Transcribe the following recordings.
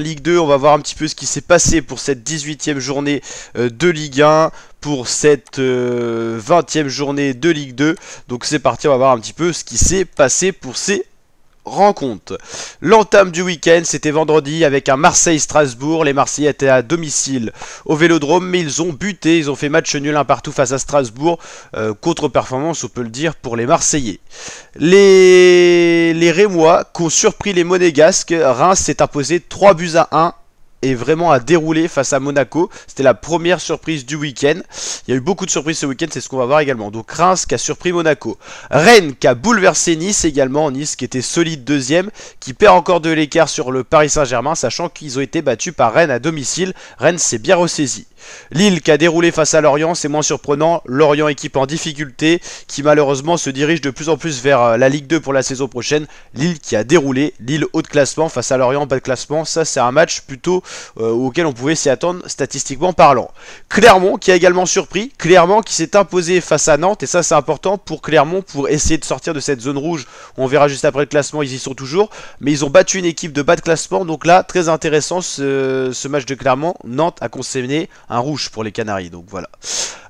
Ligue 2, on va voir un petit peu ce qui s'est passé pour cette 18e euh, euh, journée de Ligue 1, pour cette 20e journée de Ligue 2. Donc c'est parti, on va voir un petit peu ce qui s'est passé pour ces rencontre. L'entame du week-end, c'était vendredi avec un Marseille-Strasbourg. Les Marseillais étaient à domicile au Vélodrome, mais ils ont buté. Ils ont fait match nul un partout face à Strasbourg. Euh, contre-performance, on peut le dire, pour les Marseillais. Les, les Rémois qui ont surpris les Monégasques. Reims s'est imposé 3 buts à 1 et vraiment à dérouler face à Monaco. C'était la première surprise du week-end. Il y a eu beaucoup de surprises ce week-end, c'est ce qu'on va voir également. Donc Reims qui a surpris Monaco. Rennes qui a bouleversé Nice également. Nice qui était solide deuxième, qui perd encore de l'écart sur le Paris Saint-Germain, sachant qu'ils ont été battus par Rennes à domicile. Rennes s'est bien ressaisi. Lille qui a déroulé face à Lorient, c'est moins surprenant. Lorient équipe en difficulté qui malheureusement se dirige de plus en plus vers euh, la Ligue 2 pour la saison prochaine. Lille qui a déroulé, Lille haut de classement face à Lorient bas de classement. Ça c'est un match plutôt euh, auquel on pouvait s'y attendre statistiquement parlant. Clermont qui a également surpris, Clermont qui s'est imposé face à Nantes et ça c'est important pour Clermont pour essayer de sortir de cette zone rouge. On verra juste après le classement, ils y sont toujours, mais ils ont battu une équipe de bas de classement donc là très intéressant ce, match de Clermont. Nantes a un un rouge pour les Canaries, donc voilà.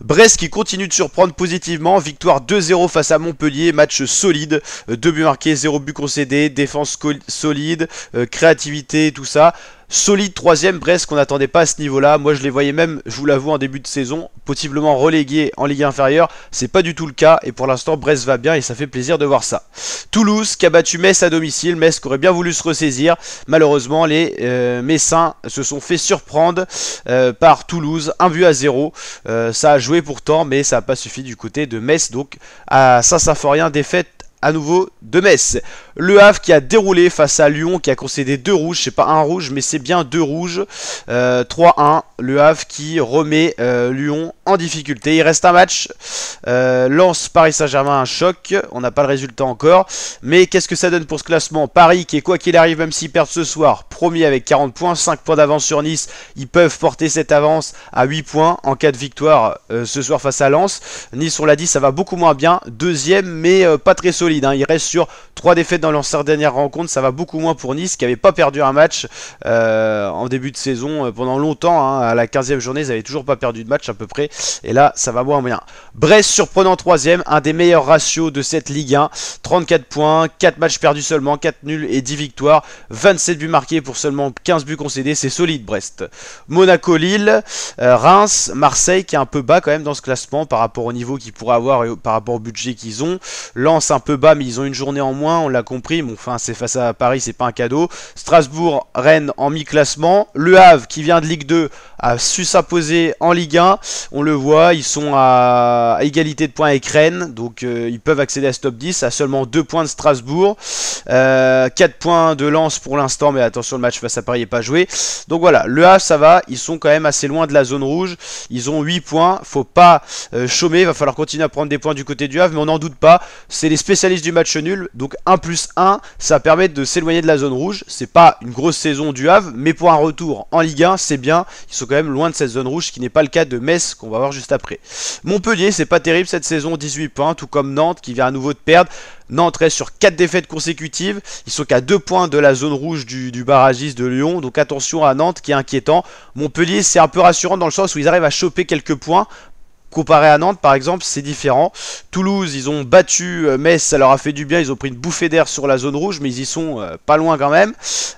Brest qui continue de surprendre positivement. Victoire 2-0 face à Montpellier. Match solide. 2 euh, buts marqués, 0 but concédé. Défense solide. Euh, créativité, tout ça solide troisième, Brest qu'on n'attendait pas à ce niveau-là. Moi je les voyais même, je vous l'avoue, en début de saison, possiblement relégués en Ligue inférieure. C'est pas du tout le cas et pour l'instant Brest va bien et ça fait plaisir de voir ça. Toulouse qui a battu Metz à domicile, Metz qui aurait bien voulu se ressaisir. Malheureusement les euh, Messins se sont fait surprendre euh, par Toulouse, un but à zéro. Euh, ça a joué pourtant mais ça n'a pas suffi du côté de Metz donc à Saint-Symphorien défaite à nouveau de Metz. Le Havre qui a déroulé face à Lyon, qui a concédé deux rouges, c'est pas un rouge, mais c'est bien deux rouges. 3-1, euh, Le Havre qui remet euh, Lyon en difficulté. Il reste un match. Euh, Lance Paris Saint-Germain, un choc. On n'a pas le résultat encore. Mais qu'est-ce que ça donne pour ce classement Paris qui est quoi qu'il arrive, même s'il perd ce soir, premier avec 40 points, 5 points d'avance sur Nice. Ils peuvent porter cette avance à 8 points en cas de victoire ce soir face à Lens. Nice, on l'a dit, ça va beaucoup moins bien. Deuxième, mais pas très solide. Hein. Il reste sur 3 défaites dans leur dernière rencontre, ça va beaucoup moins pour Nice qui n'avait pas perdu un match euh, en début de saison euh, pendant longtemps. Hein. à la 15e journée, ils n'avaient toujours pas perdu de match à peu près. Et là, ça va moins bien. Brest surprenant 3ème, un des meilleurs ratios de cette Ligue 1. 34 points, 4 matchs perdus seulement, 4 nuls et 10 victoires. 27 buts marqués pour seulement 15 buts concédés. C'est solide Brest. Monaco, Lille, euh, Reims, Marseille qui est un peu bas quand même dans ce classement par rapport au niveau qu'ils pourraient avoir et par rapport au budget qu'ils ont. Lance un peu bas mais ils ont une journée en moins. On l'a compris. enfin, c'est face à Paris, c'est pas un cadeau. Strasbourg, Rennes en mi-classement. Le Havre qui vient de Ligue 2 a su s'imposer en Ligue 1. On le voit, ils sont à égalité de points avec Rennes, donc euh, ils peuvent accéder à ce top 10 à seulement 2 points de Strasbourg, 4 euh, points de Lens pour l'instant, mais attention, le match face à Paris n'est pas joué. Donc voilà, le Havre ça va, ils sont quand même assez loin de la zone rouge, ils ont 8 points, faut pas euh, chômer, il va falloir continuer à prendre des points du côté du Havre, mais on n'en doute pas, c'est les spécialistes du match nul, donc 1 plus 1, ça permet de s'éloigner de la zone rouge, c'est pas une grosse saison du Havre, mais pour un retour en Ligue 1, c'est bien, ils sont quand même loin de cette zone rouge, ce qui n'est pas le cas de Metz qu'on va voir juste après. Montpellier, c'est pas terrible cette saison, 18 points, tout comme Nantes qui vient à nouveau de perdre. Nantes reste sur 4 défaites consécutives. Ils sont qu'à 2 points de la zone rouge du, du barragiste de Lyon. Donc attention à Nantes qui est inquiétant. Montpellier, c'est un peu rassurant dans le sens où ils arrivent à choper quelques points. Comparé à Nantes, par exemple, c'est différent. Toulouse, ils ont battu euh, Metz, ça leur a fait du bien. Ils ont pris une bouffée d'air sur la zone rouge, mais ils y sont euh, pas loin quand même.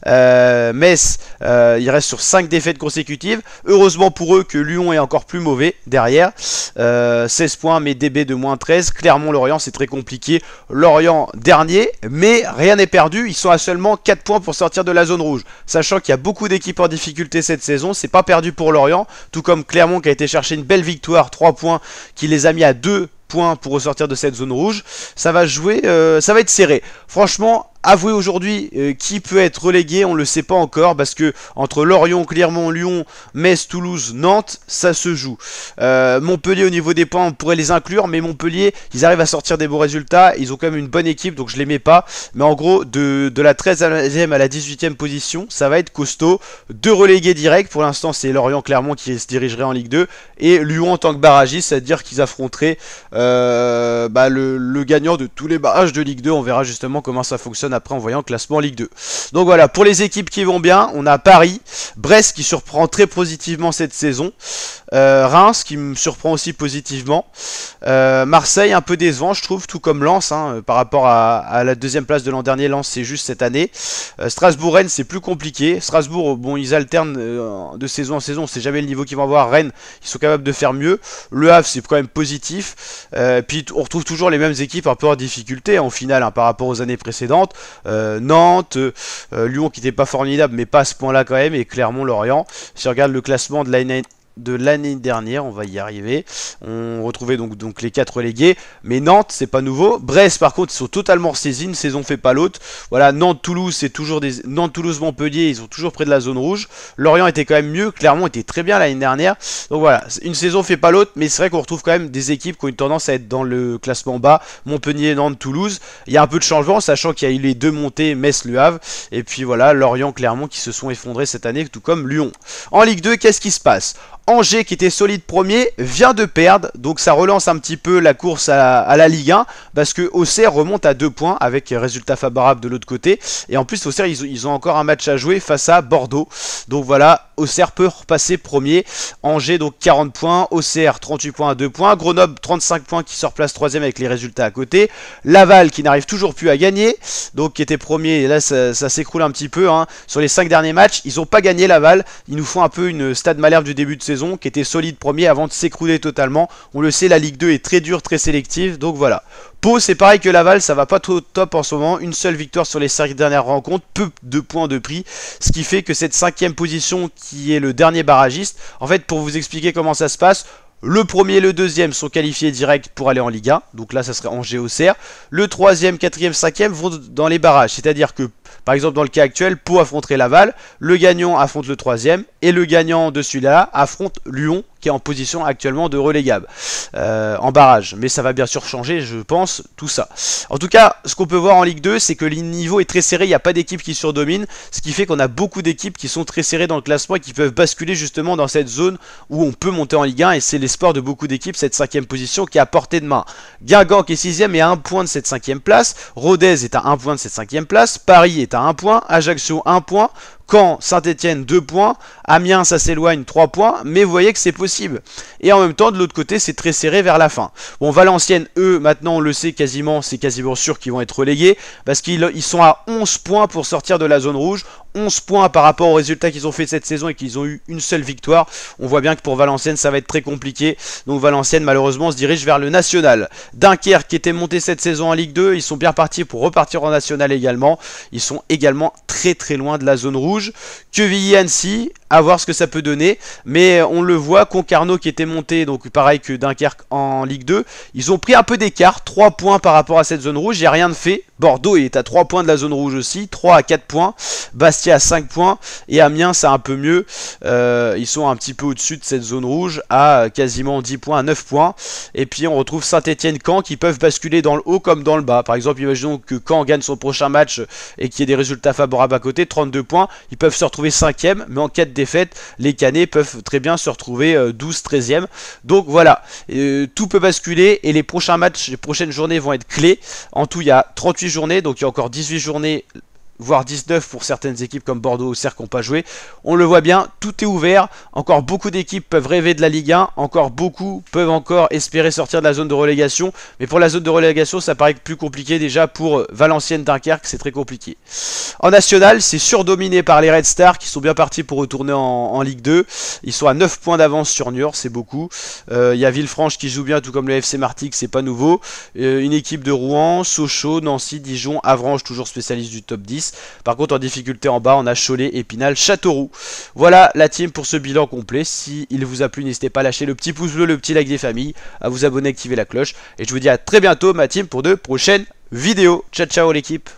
Euh, Metz, euh, ils restent sur 5 défaites consécutives. Heureusement pour eux que Lyon est encore plus mauvais derrière. 16 points, mais DB de moins 13. Clermont-Lorient, c'est très compliqué. Lorient, dernier, mais rien n'est perdu. Ils sont à seulement 4 points pour sortir de la zone rouge. Sachant qu'il y a beaucoup d'équipes en difficulté cette saison, c'est pas perdu pour Lorient. Tout comme Clermont qui a été chercher une belle victoire, 3 points qui les a mis à deux points pour ressortir de cette zone rouge. Ça va jouer, euh, ça va être serré. Franchement, avouer aujourd'hui euh, qui peut être relégué, on ne le sait pas encore, parce que entre Lorient, Clermont, Lyon, Metz, Toulouse, Nantes, ça se joue. Euh, Montpellier au niveau des points, on pourrait les inclure, mais Montpellier, ils arrivent à sortir des bons résultats, ils ont quand même une bonne équipe, donc je les mets pas. Mais en gros, de, la 13e à la 18e position, ça va être costaud. Deux relégués direct, pour l'instant c'est Lorient, Clermont qui se dirigerait en Ligue 2, et Lyon en tant que barragiste, c'est-à-dire qu'ils affronteraient euh, bah, le gagnant de tous les barrages de Ligue 2, on verra justement comment ça fonctionne après en voyant le classement Ligue 2. Donc voilà, pour les équipes qui vont bien, on a Paris, Brest qui surprend très positivement cette saison, euh, Reims qui me surprend aussi positivement, euh, Marseille un peu décevant je trouve, tout comme Lens, hein, euh, par rapport à, la deuxième place de l'an dernier, Lens c'est juste cette année. Strasbourg-Rennes c'est plus compliqué, Strasbourg, oh, bon ils alternent de saison en saison, C'est jamais le niveau qu'ils vont avoir, Rennes ils sont capables de faire mieux, Le Havre c'est quand même positif, puis on retrouve toujours les mêmes équipes un peu en difficulté en finale hein, par rapport aux années précédentes, euh, Nantes, euh, Lyon qui n'était pas formidable, mais pas à ce point-là quand même, et Clermont-Lorient. Si regarde le classement de la de l'année dernière, on va y arriver. On retrouvait donc, donc les quatre relégués, mais Nantes, c'est pas nouveau. Brest, par contre, ils sont totalement saisis. une saison fait pas l'autre. Voilà, Nantes-Toulouse, c'est toujours des... Nantes-Toulouse-Montpellier, ils sont toujours près de la zone rouge. Lorient était quand même mieux, Clermont était très bien l'année dernière. Donc voilà, une saison fait pas l'autre, mais c'est vrai qu'on retrouve quand même des équipes qui ont une tendance à être dans le classement bas. Montpellier, Nantes, Toulouse. Il y a un peu de changement, sachant qu'il y a eu les deux montées, Metz, Le Et puis voilà, Lorient, Clermont qui se sont effondrés cette année, tout comme Lyon. En Ligue 2, qu'est-ce qui se passe Angers qui était solide premier vient de perdre donc ça relance un petit peu la course à, la Ligue 1 parce que Auxerre remonte à 2 points avec résultats favorable de l'autre côté et en plus Auxerre ils, ont encore un match à jouer face à Bordeaux donc voilà Auxerre peut repasser premier Angers donc 40 points Auxerre 38 points à 2 points Grenoble 35 points qui se replace 3 avec les résultats à côté Laval qui n'arrive toujours plus à gagner donc qui était premier et là ça, s'écroule un petit peu hein. sur les 5 derniers matchs ils n'ont pas gagné Laval ils nous font un peu une stade malherbe du début de saison qui était solide premier avant de s'écrouler totalement. On le sait, la Ligue 2 est très dure, très sélective, donc voilà. Pau, c'est pareil que Laval, ça va pas trop top en ce moment. Une seule victoire sur les cinq dernières rencontres, peu de points de prix. Ce qui fait que cette cinquième position, qui est le dernier barragiste, en fait, pour vous expliquer comment ça se passe, le premier et le deuxième sont qualifiés direct pour aller en Liga. Donc là, ça serait en GOCR. Le troisième, quatrième, cinquième vont dans les barrages. C'est-à-dire que, par exemple, dans le cas actuel, Pau affronterait Laval. Le gagnant affronte le troisième. Et le gagnant de celui-là affronte Lyon qui est en position actuellement de relégable euh, en barrage. Mais ça va bien sûr changer, je pense, tout ça. En tout cas, ce qu'on peut voir en Ligue 2, c'est que le niveau est très serré, il n'y a pas d'équipe qui surdomine, ce qui fait qu'on a beaucoup d'équipes qui sont très serrées dans le classement et qui peuvent basculer justement dans cette zone où on peut monter en Ligue 1 et c'est l'espoir de beaucoup d'équipes, cette cinquième position qui est à portée de main. Guingamp qui est sixième et à un point de cette cinquième place, Rodez est à un point de cette cinquième place, Paris est à un point, Ajaccio un point, Caen, Saint-Etienne 2 points, Amiens ça s'éloigne 3 points, mais vous voyez que c'est possible. Et en même temps de l'autre côté c'est très serré vers la fin. Bon Valenciennes eux maintenant on le sait quasiment, c'est quasiment sûr qu'ils vont être relégués, parce qu'ils sont à 11 points pour sortir de la zone rouge, 11 points par rapport aux résultats qu'ils ont fait cette saison et qu'ils ont eu une seule victoire. On voit bien que pour Valenciennes ça va être très compliqué, donc Valenciennes malheureusement se dirige vers le national. Dunkerque qui était monté cette saison en Ligue 2, ils sont bien partis pour repartir en national également, ils sont également très très loin de la zone rouge. Quevilly-Annecy, voir ce que ça peut donner. Mais on le voit, Concarneau qui était monté, donc pareil que Dunkerque en Ligue 2, ils ont pris un peu d'écart, 3 points par rapport à cette zone rouge, il n'y a rien de fait. Bordeaux est à 3 points de la zone rouge aussi, 3 à 4 points, Bastia à 5 points, et Amiens c'est un peu mieux, euh, ils sont un petit peu au-dessus de cette zone rouge, à quasiment 10 points, à 9 points, et puis on retrouve Saint-Etienne-Caen qui peuvent basculer dans le haut comme dans le bas. Par exemple, imaginons que Caen gagne son prochain match et qu'il y ait des résultats favorables à côté, 32 points, ils peuvent se retrouver 5ème, mais en 4 des fait les Canets peuvent très bien se retrouver 12-13e. Euh, donc voilà, euh, tout peut basculer et les prochains matchs, les prochaines journées vont être clés. En tout, il y a 38 journées, donc il y a encore 18 journées voire 19 pour certaines équipes comme Bordeaux ou Serre qui n'ont pas joué. On le voit bien, tout est ouvert. Encore beaucoup d'équipes peuvent rêver de la Ligue 1. Encore beaucoup peuvent encore espérer sortir de la zone de relégation. Mais pour la zone de relégation, ça paraît plus compliqué déjà pour Valenciennes Dunkerque. C'est très compliqué. En national, c'est surdominé par les Red Stars qui sont bien partis pour retourner en, Ligue 2. Ils sont à 9 points d'avance sur York, c'est beaucoup. Euh, il y a Villefranche qui joue bien, tout comme le FC Martigues, c'est pas nouveau. Euh, une équipe de Rouen, Sochaux, Nancy, Dijon, Avranches, toujours spécialiste du top 10. Par contre, en difficulté en bas, on a Cholet, Épinal, Châteauroux. Voilà la team pour ce bilan complet. Si il vous a plu, n'hésitez pas à lâcher le petit pouce bleu, le petit like des familles, à vous abonner, activer la cloche. Et je vous dis à très bientôt, ma team, pour de prochaines vidéos. Ciao, ciao l'équipe